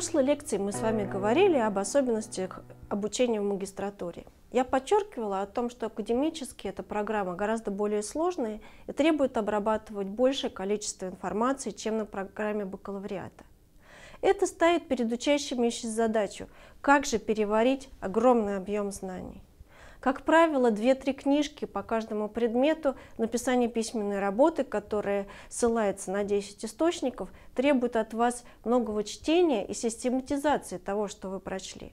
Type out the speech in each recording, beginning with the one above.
прошлой лекции мы с вами говорили об особенностях обучения в магистратуре. Я подчеркивала о том, что академически эта программа гораздо более сложная и требует обрабатывать большее количество информации, чем на программе бакалавриата. Это ставит перед учащимися задачу, как же переварить огромный объем знаний. Как правило, 2-3 книжки по каждому предмету, написание письменной работы, которая ссылается на 10 источников, требует от вас многого чтения и систематизации того, что вы прочли.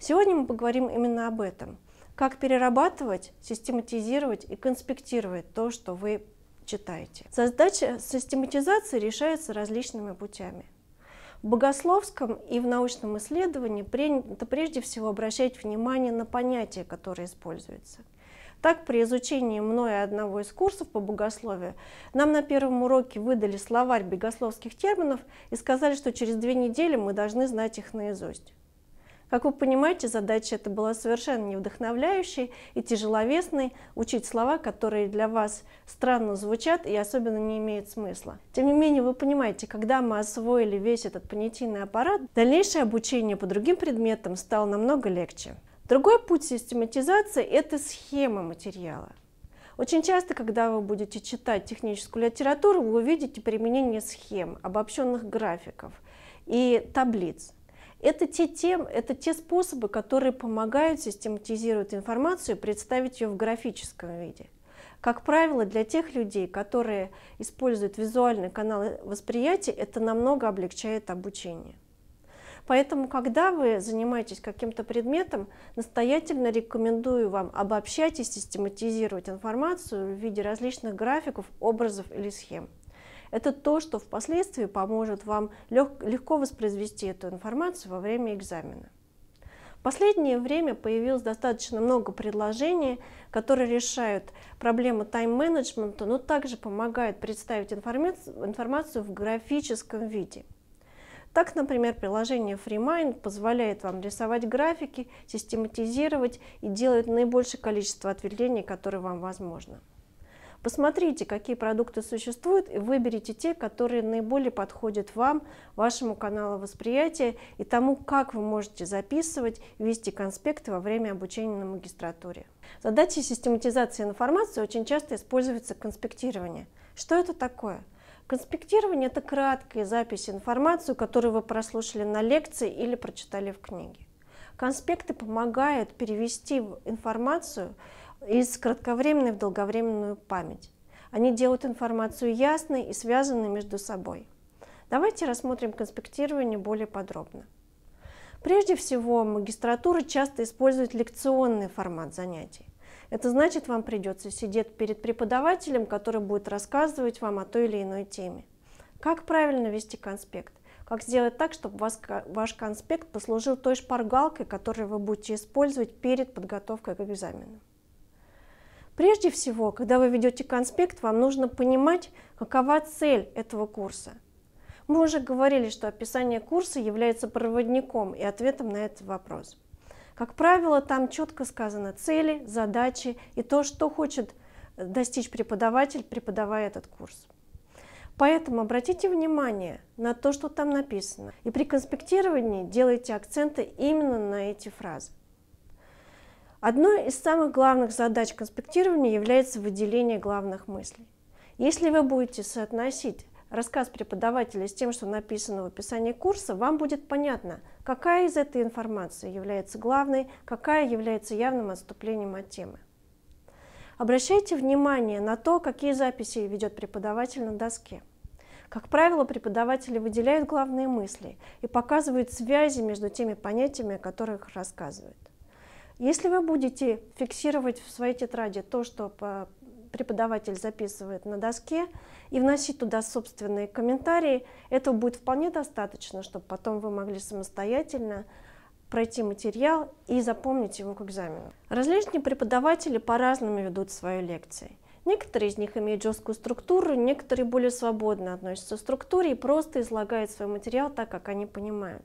Сегодня мы поговорим именно об этом. Как перерабатывать, систематизировать и конспектировать то, что вы читаете. Задача систематизации решается различными путями – в богословском и в научном исследовании принято прежде всего обращать внимание на понятия, которые используются. Так, при изучении мной одного из курсов по богословию нам на первом уроке выдали словарь богословских терминов и сказали, что через две недели мы должны знать их наизусть. Как вы понимаете, задача эта была совершенно не вдохновляющей и тяжеловесной – учить слова, которые для вас странно звучат и особенно не имеют смысла. Тем не менее, вы понимаете, когда мы освоили весь этот понятийный аппарат, дальнейшее обучение по другим предметам стало намного легче. Другой путь систематизации – это схема материала. Очень часто, когда вы будете читать техническую литературу, вы увидите применение схем, обобщенных графиков и таблиц. Это те, тем, это те способы, которые помогают систематизировать информацию и представить ее в графическом виде. Как правило, для тех людей, которые используют визуальный канал восприятия, это намного облегчает обучение. Поэтому, когда вы занимаетесь каким-то предметом, настоятельно рекомендую вам обобщать и систематизировать информацию в виде различных графиков, образов или схем. Это то, что впоследствии поможет вам лег легко воспроизвести эту информацию во время экзамена. В последнее время появилось достаточно много предложений, которые решают проблемы тайм-менеджмента, но также помогают представить информацию в графическом виде. Так, например, приложение FreeMind позволяет вам рисовать графики, систематизировать и делать наибольшее количество ответвлений, которые вам возможно. Посмотрите, какие продукты существуют, и выберите те, которые наиболее подходят вам, вашему каналу восприятия и тому, как вы можете записывать и вести конспекты во время обучения на магистратуре. Задача систематизации информации очень часто используется конспектирование. Что это такое? Конспектирование – это краткая запись информации, которую вы прослушали на лекции или прочитали в книге. Конспекты помогают перевести информацию из кратковременной в долговременную память. Они делают информацию ясной и связанной между собой. Давайте рассмотрим конспектирование более подробно. Прежде всего, магистратура часто использует лекционный формат занятий. Это значит, вам придется сидеть перед преподавателем, который будет рассказывать вам о той или иной теме. Как правильно вести конспект? Как сделать так, чтобы вас, ваш конспект послужил той шпаргалкой, которую вы будете использовать перед подготовкой к экзаменам. Прежде всего, когда вы ведете конспект, вам нужно понимать, какова цель этого курса. Мы уже говорили, что описание курса является проводником и ответом на этот вопрос. Как правило, там четко сказаны цели, задачи и то, что хочет э, достичь преподаватель, преподавая этот курс. Поэтому обратите внимание на то, что там написано, и при конспектировании делайте акценты именно на эти фразы. Одной из самых главных задач конспектирования является выделение главных мыслей. Если вы будете соотносить рассказ преподавателя с тем, что написано в описании курса, вам будет понятно, какая из этой информации является главной, какая является явным отступлением от темы. Обращайте внимание на то, какие записи ведет преподаватель на доске. Как правило, преподаватели выделяют главные мысли и показывают связи между теми понятиями, о которых рассказывают. Если вы будете фиксировать в своей тетради то, что преподаватель записывает на доске, и вносить туда собственные комментарии, этого будет вполне достаточно, чтобы потом вы могли самостоятельно пройти материал и запомнить его к экзамену. Различные преподаватели по-разному ведут свои лекции. Некоторые из них имеют жесткую структуру, некоторые более свободно относятся к структуре и просто излагают свой материал так, как они понимают.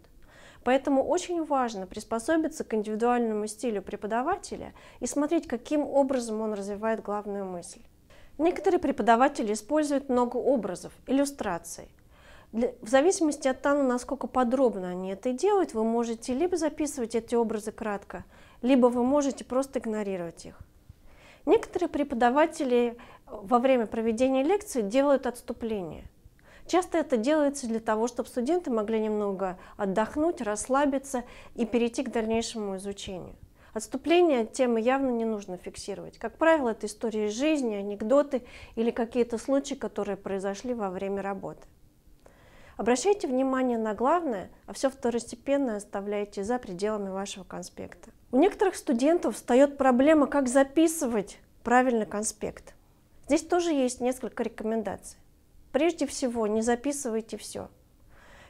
Поэтому очень важно приспособиться к индивидуальному стилю преподавателя и смотреть, каким образом он развивает главную мысль. Некоторые преподаватели используют много образов, иллюстраций. в зависимости от того, насколько подробно они это делают, вы можете либо записывать эти образы кратко, либо вы можете просто игнорировать их. Некоторые преподаватели э, во время проведения лекции делают отступления – Часто это делается для того, чтобы студенты могли немного отдохнуть, расслабиться и перейти к дальнейшему изучению. Отступление от темы явно не нужно фиксировать. Как правило, это истории жизни, анекдоты или какие-то случаи, которые произошли во время работы. Обращайте внимание на главное, а все второстепенное оставляйте за пределами вашего конспекта. У некоторых студентов встает проблема, как записывать правильно конспект. Здесь тоже есть несколько рекомендаций. Прежде всего, не записывайте все.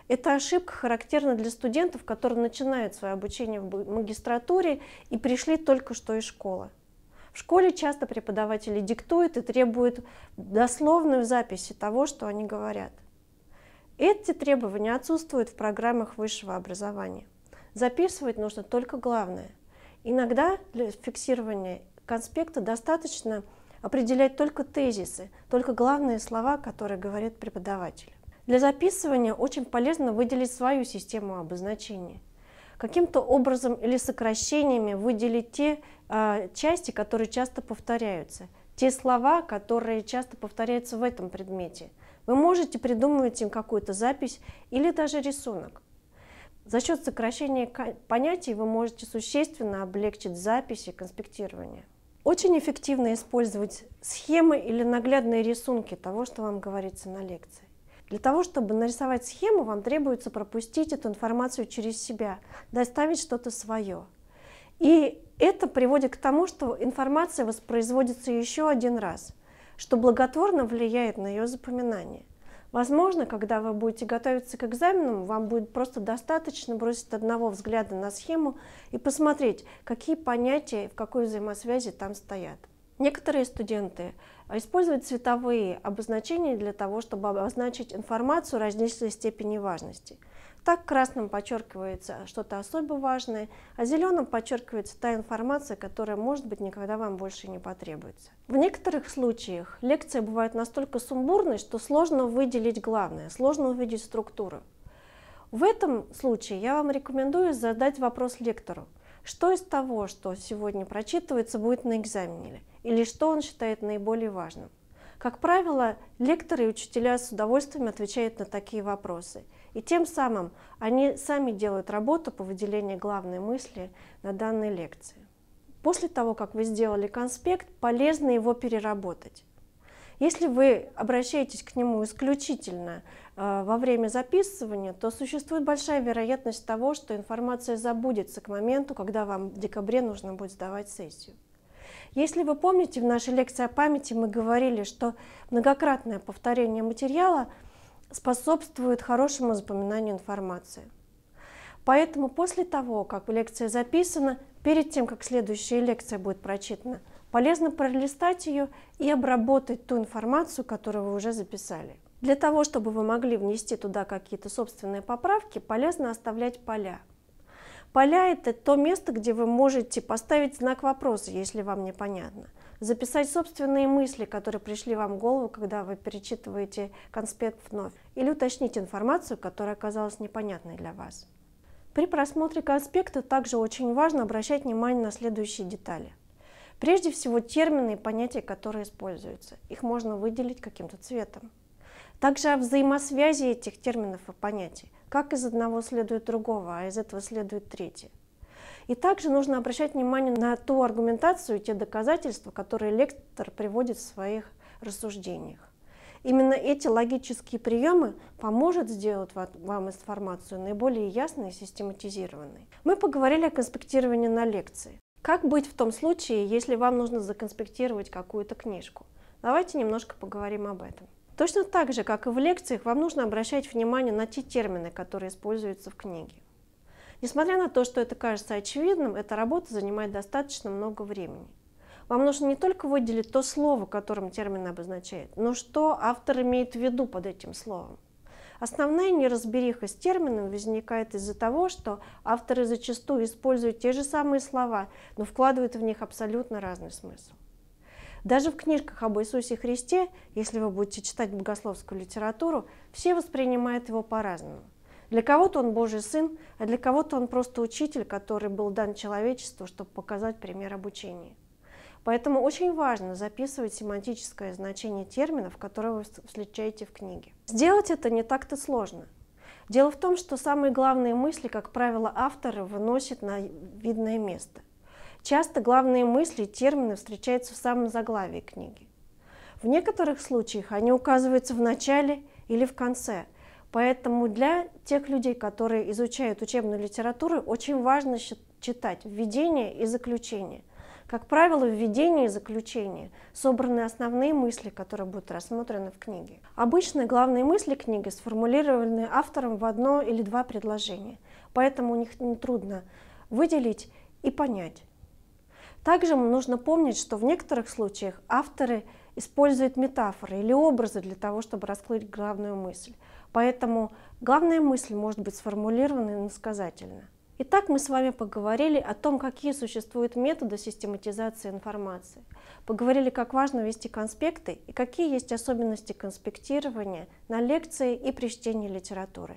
Эта ошибка характерна для студентов, которые начинают свое обучение в магистратуре и пришли только что из школы. В школе часто преподаватели диктуют и требуют дословную записи того, что они говорят. Эти требования отсутствуют в программах высшего образования. Записывать нужно только главное. Иногда для фиксирования конспекта достаточно определять только тезисы, только главные слова, которые говорит преподаватель. Для записывания очень полезно выделить свою систему обозначений. Каким-то образом или сокращениями выделить те э, части, которые часто повторяются, те слова, которые часто повторяются в этом предмете. Вы можете придумывать им какую-то запись или даже рисунок. За счет сокращения понятий вы можете существенно облегчить записи конспектирования. Очень эффективно использовать схемы или наглядные рисунки того, что вам говорится на лекции. Для того, чтобы нарисовать схему, вам требуется пропустить эту информацию через себя, доставить что-то свое. И это приводит к тому, что информация воспроизводится еще один раз, что благотворно влияет на ее запоминание. Возможно, когда вы будете готовиться к экзаменам, вам будет просто достаточно бросить одного взгляда на схему и посмотреть, какие понятия и в какой взаимосвязи там стоят. Некоторые студенты э, используют цветовые обозначения для того, чтобы обозначить информацию различной степени важности. Так красным подчеркивается что-то особо важное, а зеленым подчеркивается та информация, которая, может быть, никогда вам больше не потребуется. В некоторых случаях лекция бывает настолько сумбурной, что сложно выделить главное, сложно увидеть структуру. В этом случае я вам рекомендую задать вопрос лектору. Что из того, что сегодня прочитывается, будет на экзамене? Или что он считает наиболее важным? Как правило, лекторы и учителя с удовольствием отвечают на такие вопросы. И тем самым они сами делают работу по выделению главной мысли на данной лекции. После того, как вы сделали конспект, полезно его переработать. Если вы обращаетесь к нему исключительно э, во время записывания, то существует большая вероятность того, что информация забудется к моменту, когда вам в декабре нужно будет сдавать сессию. Если вы помните, в нашей лекции о памяти мы говорили, что многократное повторение материала способствует хорошему запоминанию информации. Поэтому после того, как лекция записана, перед тем, как следующая лекция будет прочитана, полезно пролистать ее и обработать ту информацию, которую вы уже записали. Для того, чтобы вы могли внести туда какие-то собственные поправки, полезно оставлять поля. Поля – это то место, где вы можете поставить знак вопроса, если вам непонятно. Записать собственные мысли, которые пришли вам в голову, когда вы перечитываете конспект вновь. Или уточнить информацию, которая оказалась непонятной для вас. При просмотре конспекта также очень важно обращать внимание на следующие детали. Прежде всего, термины и понятия, которые используются. Их можно выделить каким-то цветом. Также о взаимосвязи этих терминов и понятий. Как из одного следует другого, а из этого следует третье. И также нужно обращать внимание на ту аргументацию и те доказательства, которые лектор приводит в своих рассуждениях. Именно эти логические приемы поможет сделать вам информацию наиболее ясной и систематизированной. Мы поговорили о конспектировании на лекции. Как быть в том случае, если вам нужно законспектировать какую-то книжку? Давайте немножко поговорим об этом. Точно так же, как и в лекциях, вам нужно обращать внимание на те термины, которые используются в книге. Несмотря на то, что это кажется очевидным, эта работа занимает достаточно много времени. Вам нужно не только выделить то слово, которым термин обозначает, но что автор имеет в виду под этим словом. Основная неразбериха с термином возникает из-за того, что авторы зачастую используют те же самые слова, но вкладывают в них абсолютно разный смысл. Даже в книжках об Иисусе Христе, если вы будете читать богословскую литературу, все воспринимают его по-разному. Для кого-то он Божий Сын, а для кого-то он просто учитель, который был дан человечеству, чтобы показать пример обучения. Поэтому очень важно записывать семантическое значение терминов, которые вы встречаете в книге. Сделать это не так-то сложно. Дело в том, что самые главные мысли, как правило, авторы выносят на видное место. Часто главные мысли и термины встречаются в самом заглавии книги. В некоторых случаях они указываются в начале или в конце. Поэтому для тех людей, которые изучают учебную литературу, очень важно читать введение и заключение. Как правило, введение и заключение собраны основные мысли, которые будут рассмотрены в книге. Обычно главные мысли книги сформулированы автором в одно или два предложения, поэтому у них нетрудно выделить и понять. Также нужно помнить, что в некоторых случаях авторы используют метафоры или образы для того, чтобы раскрыть главную мысль. Поэтому главная мысль может быть сформулирована иносказательно. Итак, мы с вами поговорили о том, какие существуют методы систематизации информации. Поговорили, как важно вести конспекты и какие есть особенности конспектирования на лекции и при чтении литературы.